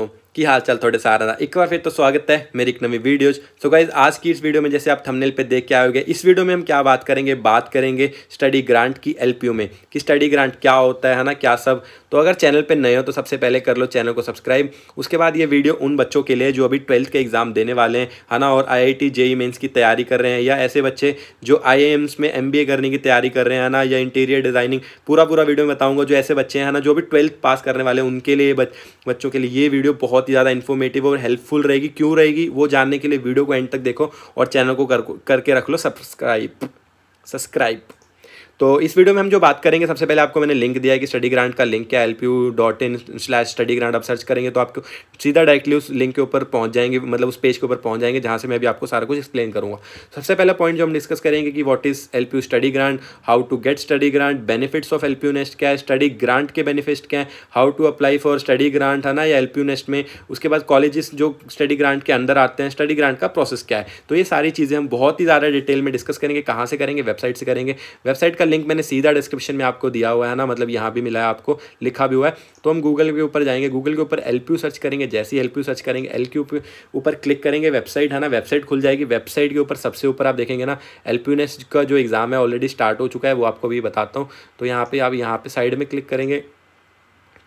Washington की हाल चाल थोड़े सारा था एक बार फिर तो स्वागत है मेरी एक नवी वीडियोज सो गाइज आज की इस वीडियो में जैसे आप थंबनेल पे देख के आए इस वीडियो में हम क्या बात करेंगे बात करेंगे स्टडी ग्रांट की एल में कि स्टडी ग्रांट क्या होता है ना क्या सब तो अगर चैनल पर नए हो तो सबसे पहले कर लो चैनल को सब्सक्राइब उसके बाद ये वीडियो उन बच्चों के लिए जो अभी ट्वेल्थ के एग्जाम देने वाले हैं है ना और आई आई जेई मेन्स की तैयारी कर रहे हैं या ऐसे बच्चे जो आई में एम करने की तैयारी कर रहे हैं ना या इंटीरियर डिज़ाइनिंग पूरा पूरा वीडियो में बताऊँगा जो ऐसे बच्चे हैं ना जो भी ट्वेल्थ पास करने वाले उनके लिए बच्चों के लिए ये वीडियो बहुत बहुत ही ज़्यादा इन्फॉर्मेटिव और हेल्पफुल रहेगी क्यों रहेगी वो जानने के लिए वीडियो को एंड तक देखो और चैनल को कर करके रख लो सब्सक्राइब सब्सक्राइब तो इस वीडियो में हम जो बात करेंगे सबसे पहले आपको मैंने लिंक दिया है कि स्टडी ग्रांट का लिंक क्या L P U dot in slash study grant आप सर्च करेंगे तो आपको सीधा डायरेक्टली उस लिंक के ऊपर पहुंच जाएंगे मतलब उस पेज के ऊपर पहुंच जाएंगे जहाँ से मैं भी आपको सारा कुछ एक्सप्लेन करूँगा सबसे पहला पॉइंट जो हम डिस्कस करेंगे कि what is L P U study grant how to get study grant benefits of L P U NEST क्या है स्टडी ग्रांट के बेनिफिट क्या है how to apply for study grant है ना या एल पी यू नेस्ट में उसके बाद कॉलेजेस जो स्टडी ग्रांट के अंदर आते हैं स्टडी ग्रांट का प्रोसेस क्या है तो ये सारी चीज़ें हम बहुत ही ज़्यादा डिटेल में डिस्कस करेंगे कहाँ से करेंगे वेबसाइट से करेंगे वेबसाइट का लिंक मैंने सीधा डिस्क्रिप्शन में आपको दिया हुआ है ना मतलब यहाँ भी मिला है आपको लिखा भी हुआ है तो हम गूगल के ऊपर जाएंगे गूगल के ऊपर एल सर्च करेंगे जैसे ही एल सर्च करेंगे एल के ऊपर क्लिक करेंगे वेबसाइट है ना वेबसाइट खुल जाएगी वेबसाइट के ऊपर सबसे ऊपर आप देखेंगे ना एल का जो एग्ज़ाम है ऑलरेडी स्टार्ट हो चुका है वो आपको भी बताता हूँ तो यहाँ पर आप यहाँ पर साइड में क्लिक करेंगे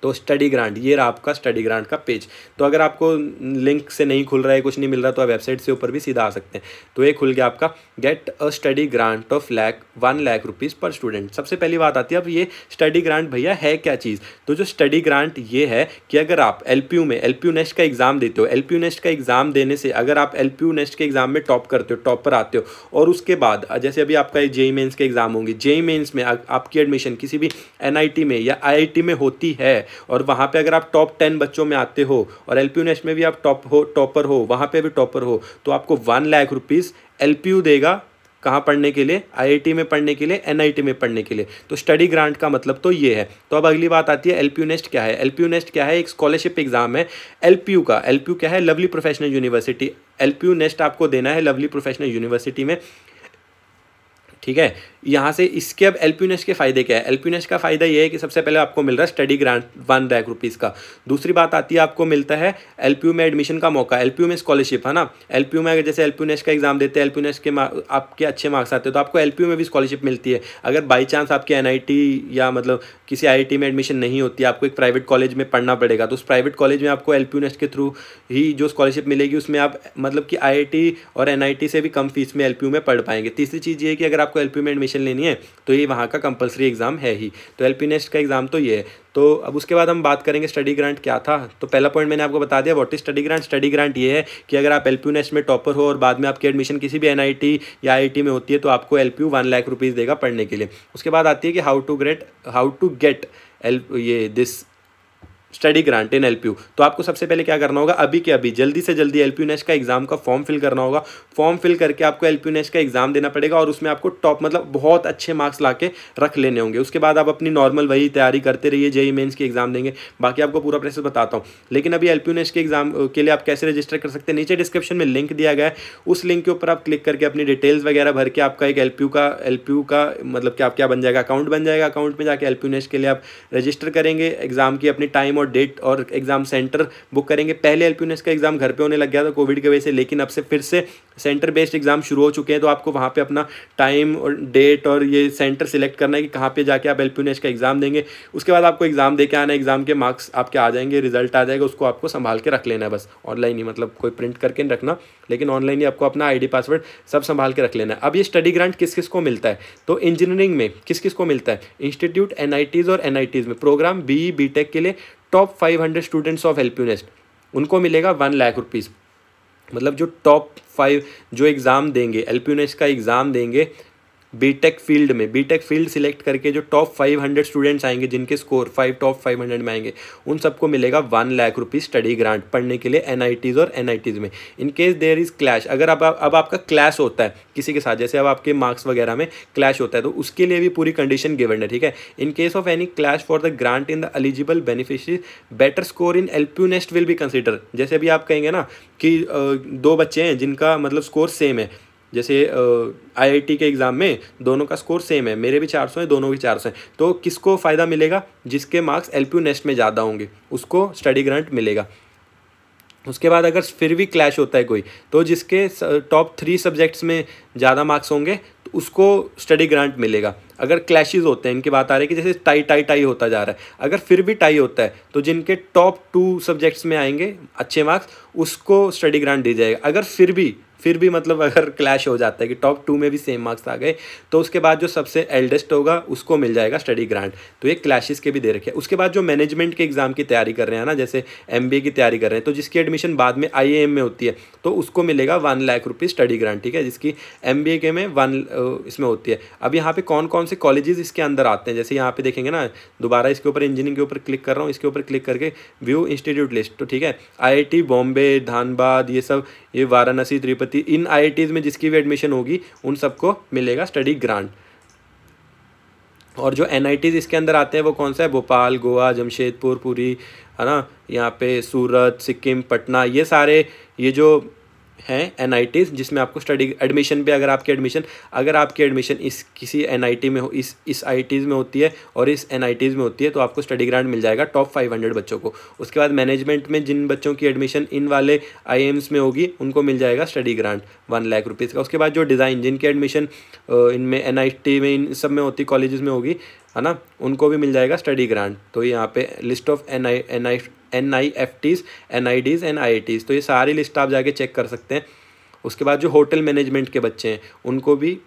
तो स्टडी ग्रांट ये रहा आपका स्टडी ग्रांट का पेज तो अगर आपको लिंक से नहीं खुल रहा है कुछ नहीं मिल रहा तो आप वेबसाइट से ऊपर भी सीधा आ सकते हैं तो ये खुल गया आपका get a study grant of lakh one lakh rupees पर स्टूडेंट सबसे पहली बात आती है अब ये स्टडी ग्रांट भैया है क्या चीज़ तो जो स्टडी ग्रांट ये है कि अगर आप एल में एल नेस्ट का एग्ज़ाम देते हो एल नेस्ट का एग्ज़ाम देने से अगर आप एल नेस्ट के एग्ज़ाम में टॉप करते हो पर आते हो और उसके बाद जैसे अभी आपका जेई मेन्स के एग्ज़ाम होंगे जेई मेन्स में आपकी एडमिशन किसी भी एन में या आई में होती है और वहाँ पर अगर आप टॉप टेन बच्चों में आते हो और एल में भी आप टॉप हो टॉपर हो वहाँ पे भी टॉपर हो तो आपको वन लाख रुपीज़ एल देगा कहाँ पढ़ने के लिए आईआईटी में पढ़ने के लिए एनआईटी में पढ़ने के लिए तो स्टडी ग्रांट का मतलब तो ये है तो अब अगली बात आती है एलपीयू नेस्ट क्या है एलपीयू नेस्ट क्या है एक स्कॉलरशिप एग्जाम है एलपीयू का एलपीयू क्या है Lovely Professional University LPU NEST आपको देना है लवली प्रोफेशनल यूनिवर्सिटी में ठीक है यहाँ से इसके अब एल के फ़ायदे क्या है एल का फ़ायदा ये है कि सबसे पहले आपको मिल रहा है study grant one lakh rupees का दूसरी बात आती है आपको मिलता है एल में एडमिशन का मौका एल में स्कॉलरशिप है ना एल में अगर जैसे एल का एग्ज़ाम देते हैं एलप्यूनेश के आपके अच्छे मार्क्स आते हैं तो आपको एल में भी स्कॉलरशिप मिलती है अगर बाई चांस आपके एन या मतलब किसी आई में एडमिशन नहीं होती आपको एक प्राइवेट कॉलेज में पढ़ना पड़ेगा तो उस प्राइवेट कॉलेज में आपको एल के थ्रू ही जो स्कॉलरशिप मिलेगी उसमें आप मतलब कि आई और एन से भी कम फीस में एल में पढ़ पाएंगे तीसरी चीज़ ये कि अगर आपको आपको एल में एडमिशन लेनी है तो ये वहाँ का कंपलसरी एग्ज़ाम है ही तो एल का एग्ज़ाम तो ये है तो अब उसके बाद हम बात करेंगे स्टडी ग्रांट क्या था तो पहला पॉइंट मैंने आपको बता दिया what is study grant study grant ये है कि अगर आप एल नेस्ट में टॉपर हो और बाद में आपकी एडमिशन किसी भी एन या आई में होती है तो आपको L P one lakh rupees देगा पढ़ने के लिए उसके बाद आती है कि how to great how to get L ये this study grant in LPU तो आपको सबसे पहले क्या करना होगा अभी के अभी जल्दी से जल्दी एलपीयू नेश का एग्जाम का फॉर्म फिल करना होगा फॉर्म फिल करके आपको एलपीयू नेश का एग्जाम देना पड़ेगा और उसमें आपको टॉप मतलब बहुत अच्छे मार्क्स ला के रख लेने होंगे उसके बाद आप अपनी नॉर्मल वही तैयारी करते रहिए जेई मेन्स की एग्जाम देंगे बाकी आपको पूरा प्रोसेस बताता हूँ लेकिन अभी एल नेश के एग्जाम के लिए आप कैसे रजिस्टर कर सकते हैं नीचे डिस्क्रिप्शन में लिंक दिया गया है उस लिंक के ऊपर आप क्लिक करके अपनी डिटेल्स वगैरह भर के आपका एक एल का एल का मतलब कि आप क्या बन जाएगा अकाउंट बन जाएगा अकाउंट में जाकर एल नेश के लिए आप रजिस्टर करेंगे एग्जाम की अपनी टाइम और और डेट और एग्ज़ाम सेंटर बुक करेंगे पहले एल का एग्ज़ाम घर पर होने लग गया था कोविड की वजह से लेकिन अब से फिर से सेंटर बेस्ड एग्ज़ाम शुरू हो चुके हैं तो आपको वहाँ पर अपना टाइम और डेट और ये सेंटर सिलेक्ट करना है कि कहाँ पर जाके आप एल का एग्ज़ाम देंगे उसके बाद आपको एग्ज़ाम दे आना आना एग्ज़ाम के मार्क्स आपके आ जाएंगे रिजल्ट आ जाएगा उसको आपको संभाल के रख लेना है बस ऑनलाइन ही मतलब कोई प्रिंट करके नहीं रखना लेकिन ऑनलाइन ही आपको अपना आईडी पासवर्ड सब संभाल के रख लेना है अब ये स्टडी ग्रांट किस किस को मिलता है तो इंजीनियरिंग में किस किस को मिलता है इंस्टीट्यूट एन और एन में प्रोग्राम बी बी के लिए top five hundred students of LPU NEST उनको मिलेगा वन लाख रुपीज़ मतलब जो टॉप फाइव जो एग्ज़ाम देंगे एल्प्यूनेस का एग्ज़ाम देंगे बीटेक फील्ड में बीटेक फील्ड सिलेक्ट करके जो टॉप फाइव हंड्रेड स्टूडेंट्स आएंगे जिनके score five top five hundred में आएंगे उन सबको मिलेगा one lakh rupees study grant पढ़ने के लिए एन और एन में in case there is clash अगर अब अब आपका क्लैश होता है किसी के साथ जैसे अब आपके मार्क्स वगैरह में क्लैश होता है तो उसके लिए भी पूरी कंडीशन गिवन है ठीक है in case of any clash for the grant in the eligible beneficiary better score in NEST will be consider जैसे अभी आप कहेंगे ना कि दो बच्चे हैं जिनका मतलब स्कोर सेम है जैसे आईआईटी के एग्ज़ाम में दोनों का स्कोर सेम है मेरे भी चार सौ हैं दोनों भी चार सौ हैं तो किसको फ़ायदा मिलेगा जिसके मार्क्स एल नेस्ट में ज़्यादा होंगे उसको स्टडी ग्रांट मिलेगा उसके बाद अगर फिर भी क्लैश होता है कोई तो जिसके टॉप थ्री सब्जेक्ट्स में ज़्यादा मार्क्स होंगे तो उसको स्टडी ग्रांट मिलेगा अगर क्लैशेस होते हैं इनकी बात आ रही है कि जैसे टाई टाई टाई होता जा रहा है अगर फिर भी टाई होता है तो जिनके टॉप टू सब्जेक्ट्स में आएंगे अच्छे मार्क्स उसको स्टडी ग्रांट दी जाएगा अगर फिर भी फिर भी मतलब अगर क्लैश हो जाता है कि टॉप टू में भी सेम मार्क्स आ गए तो उसके बाद जो सबसे एल्डेस्ट होगा उसको मिल जाएगा स्टडी ग्रांट तो ये क्लैशेस के भी दे रखे हैं उसके बाद जो मैनेजमेंट के एग्ज़ाम की तैयारी कर रहे हैं ना जैसे एम की तैयारी कर रहे हैं तो जिसकी एडमिशन बाद में आई में होती है तो उसको मिलेगा one lakh rupees study grant ठीक है जिसकी एम के में वन इसमें होती है अब यहाँ पर कौन कौन से कॉलेजेस इसके अंदर आते हैं जैसे यहाँ पर देखेंगे ना दोबारा इसके ऊपर इंजीनियरिंग के ऊपर क्लिक कर रहा हूँ इसके ऊपर क्लिक करके व्यू इंस्टीट्यूट लिस्ट तो ठीक है आई बॉम्बे धानबाद ये सब ये वाराणसी त्रिपुरा प्रति इन आई में जिसकी भी एडमिशन होगी उन सबको मिलेगा स्टडी ग्रांट और जो एन इसके अंदर आते हैं वो कौन सा है भोपाल गोवा जमशेदपुर पुरी है ना यहाँ पे सूरत सिक्किम पटना ये सारे ये जो हैं एन जिसमें आपको स्टडी एडमिशन पे अगर आपकी एडमिशन अगर आपकी एडमिशन इस किसी एन में हो इस इस आई में होती है और इस एन में होती है तो आपको स्टडी ग्रांट मिल जाएगा टॉप फाइव हंड्रेड बच्चों को उसके बाद मैनेजमेंट में जिन बच्चों की एडमिशन इन वाले आई में होगी उनको मिल जाएगा study grant one lakh rupees का उसके बाद जो डिज़ाइन जिनकी एडमिशन इनमें एन में इन सब में होती कॉलेज में होगी है ना उनको भी मिल जाएगा स्टडी ग्रांट तो यहाँ पे list of N I N I N I F Ts N I Ds I I Ts तो ये सारी लिस्ट आप जाके चेक कर सकते हैं उसके बाद जो होटल मैनेजमेंट के बच्चे हैं उनको भी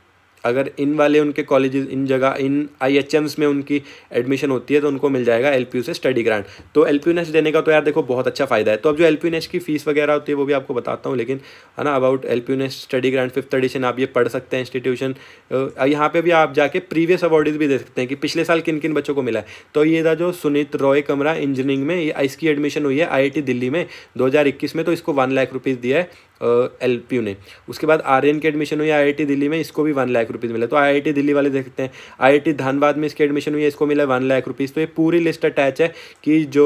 अगर इन वाले उनके कॉलेज इन जगह इन आई में उनकी एडमिशन होती है तो उनको मिल जाएगा एल से स्टडी ग्रांट तो एल देने का तो यार देखो बहुत अच्छा फ़ायदा है तो अब जो एल की फ़ीस वगैरह होती है वो भी आपको बताता हूँ लेकिन है ना about L study grant fifth edition आप ये पढ़ सकते हैं इंस्टीट्यूशन यहाँ पर भी आप जाके प्रीवियस अवार्डीज़ भी दे सकते हैं कि पिछले साल किन किन बच्चों को मिला है तो ये था जो सुनीत रॉय कमरा इंजीनियरिंग में इसकी एडमिशन हुई है आई दिल्ली में दो में तो इसको वन लाख रुपीज़ दिया है एल पी यू ने उसके बाद आर्यन की एडमिशन हुई आई आई टी दिल्ली में इसको भी वन लाख रुपीज़ मिला तो आई आई टी दिल्ली वाले देखते हैं आई आई टी धानबाद में इसकी एडमिशन हुई है इसको मिला वन लाख रुपीज़ तो ये पूरी लिस्ट अटैच है कि जो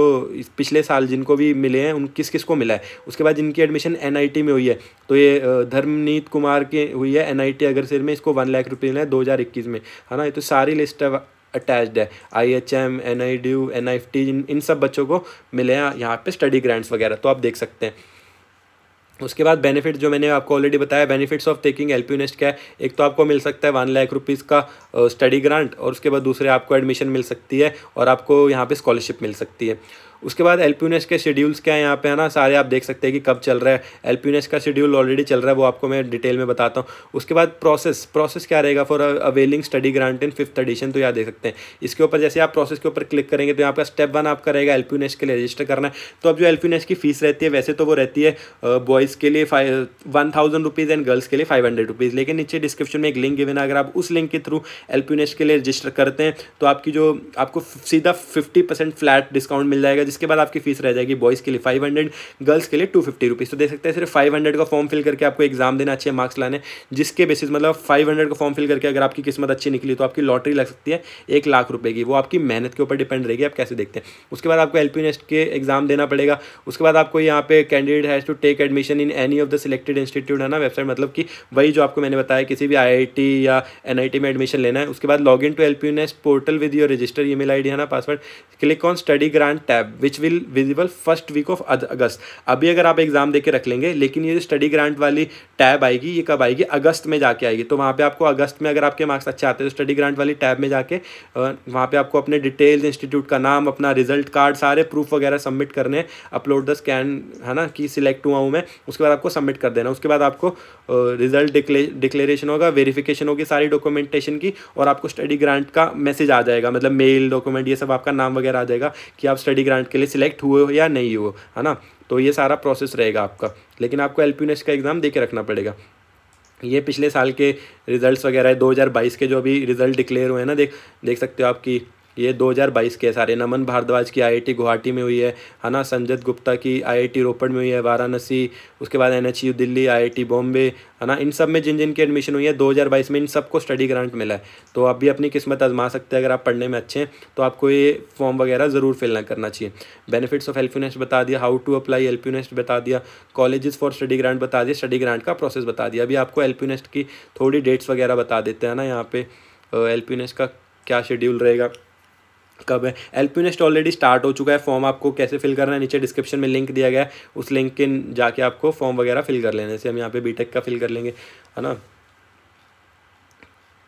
पिछले साल जिनको भी मिले हैं उन किस किस को मिला है उसके बाद जिनकी एडमिशन एन आई टी में हुई है तो ये धर्मनीत कुमार की हुई है एन आई टी में इसको वन लाख रुपीज़ मिला है दो हज़ार इक्कीस में है ना ये तो सारी लिस्ट अटैच्ड है I H M N I D U N I F T इन सब बच्चों को मिले हैं यहाँ पे स्टडी ग्रांट्स वगैरह तो आप देख सकते हैं उसके बाद बेनिफिट जो मैंने आपको ऑलरेडी बताया benefits of taking L P क्या है एक तो आपको मिल सकता है वन लाख रुपीज़ का स्टडी ग्रांट और उसके बाद दूसरे आपको एडमिशन मिल सकती है और आपको यहाँ पे स्कॉलरशिप मिल सकती है उसके बाद एलप्यूनेस के शेड्यूल्स क्या है यहाँ पे है ना सारे आप देख सकते हैं कि कब चल रहा है एलप्यूनेस का शेड्यूल ऑलरेडी चल रहा है वो आपको मैं डिटेल में बताता हूँ उसके बाद प्रोसेस प्रोसेस क्या रहेगा for availing study grant in fifth edition तो यहाँ देख सकते हैं इसके ऊपर जैसे आप प्रोसेस के ऊपर क्लिक करेंगे तो यहाँ पर स्टेप वन आपका रहेगा एलप्यूनेस के लिए रजिस्टर करना है तो अब जो एलप्यूनेस की फीस रहती है वैसे तो वो रहती है बॉयज़ के लिए five one thousand rupees and girls के लिए फाइव हंड्रेड रुपीज़ लेकिन नीचे डिस्क्रिप्शन में एक लिंक गिवन है अगर आप उस लिंक के थ्रू एलप्यूनेस के लिए रजिस्टर करते हैं तो आपकी जो आपको सीधा फिफ्टी परसेंट फ्लैट डिस्काउंट मिल जाएगा जिसके बाद आपकी फीस रह जाएगी बॉयज़ के लिए फाइव हंड्रेड गर्ल्स के लिए टू फिफ्टी रुपीज़ तो देख सकते हैं सिर्फ फाइव हंड्रेड का फॉर्म फिल करके आपको एग्जाम देना अच्छे मार्क्स लाने जिसके बेसिस मतलब फाइव हंड्रेड का फॉर्म फिल करके अगर आपकी किस्मत अच्छी निकली तो आपकी लॉटरी लग सकती है एक लाख रुपये की वो आपकी मेहनत के ऊपर डिपेंड रहेगी आप कैसे देखते हैं उसके बाद आपको एल के एग्जाम देना पड़ेगा उसके बाद आपको यहाँ पे candidate has to take admission in any of the selected institute है ना वेबसाइट मतलब कि वही जो आपको मैंने बताया किसी भी आई या एन में एडमिशन लेना है उसके बाद log in to L portal with your register email है ना password click on study grant tab which will visible first week of August अभी अगर आप एग्ज़ाम दे के रख लेंगे लेकिन ये स्टडी ग्रांट वाली टैब आएगी ये कब आएगी अगस्त में जाके आएगी तो वहाँ पे आपको अगस्त में अगर आपके मार्क्स अच्छे आते हैं तो स्टडी ग्रांट वाली टैब में जाके वहाँ पे आपको अपने डिटेल्स इंस्टीट्यूट का नाम अपना रिजल्ट कार्ड सारे प्रूफ वगैरह सबमिट करने अपलोड द स्कैन है ना कि सिलेक्ट हुआ हूँ मैं उसके बाद आपको सबमिट कर देना उसके बाद आपको रिजल्ट डिक्लेरेशन होगा वेरीफिकेशन होगी सारी डॉक्यूमेंटेशन की और आपको स्टडी ग्रांट का मैसेज आ जाएगा मतलब मेल डॉक्यूमेंट ये सब आपका नाम वगैरह आ जाएगा कि आप स्टडी ग्रांट रिजल्ट के लिए सिलेक्ट हुए हो या नहीं हुए है ना तो ये सारा प्रोसेस रहेगा आपका लेकिन आपको एल का एग्ज़ाम दे के रखना पड़ेगा ये पिछले साल के रिज़ल्ट्स वगैरह है 2022 के जो अभी रिज़ल्ट डिक्लेयर हुए हैं ना देख देख सकते हो आपकी ये 2022 के सारे नमन भारद्वाज की आईआईटी गुवाहाटी में हुई है है ना संजत गुप्ता की आईआईटी रोपड़ में हुई है वाराणसी उसके बाद एन दिल्ली आई बॉम्बे है ना इन सब में जिन जिन की एडमिशन हुई है 2022 में इन सबको स्टडी ग्रांट मिला है तो आप भी अपनी किस्मत आजमा सकते हैं अगर आप पढ़ने में अच्छे हैं तो आपको ये फॉर्म वगैरह ज़रूर फिल ना करना चाहिए बेनिफिट्स ऑफ हेल्प यूनेस्ट बता दिया how to apply LPU NEST बता दिया कॉलेजेस फॉर स्टडी ग्रांट बता दिया स्टडी ग्रांट का प्रोसेस बता दिया अभी आपको हेल्प यूनेस्ट की थोड़ी डेट्स वगैरह बता देते हैं ना यहाँ पे हेल्प यूनेस्ट का क्या शेड्यूल रहेगा कब है एल एल्प्यूनेस्ट ऑलरेडी स्टार्ट हो चुका है फॉर्म आपको कैसे फिल करना है नीचे डिस्क्रिप्शन में लिंक दिया गया है उस लिंक के जाके आपको फॉर्म वगैरह फिल कर लेने से हम यहाँ पे बीटेक का फिल कर लेंगे है ना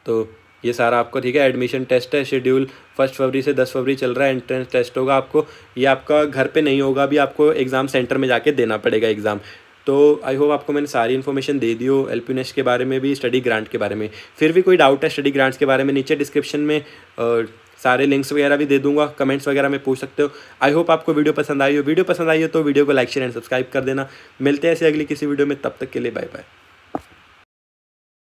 तो ये सारा आपको ठीक है एडमिशन टेस्ट है शेड्यूल फर्स्ट फरवरी से दस फरवरी चल रहा है एंट्रेंस टेस्ट होगा आपको ये आपका घर पर नहीं होगा अभी आपको एग्ज़ाम सेंटर में जाके देना पड़ेगा एग्ज़ाम तो आई होप आपको मैंने सारी इन्फॉर्मेशन दे दी हो एल्प्यूनेस्ट के बारे में भी स्टडी ग्रांट के बारे में फिर भी कोई डाउट है स्टडी ग्रांट्स के बारे में नीचे डिस्क्रिप्शन में आ, सारे लिंक्स वगैरह भी दे दूंगा कमेंट्स वगैरह में पूछ सकते हो आई होप आपको वीडियो पसंद आई हो वीडियो पसंद आई हो तो वीडियो को लाइक शेयर एंड सब्सक्राइब कर देना मिलते हैं ऐसे अगली किसी वीडियो में तब तक के लिए बाय बाय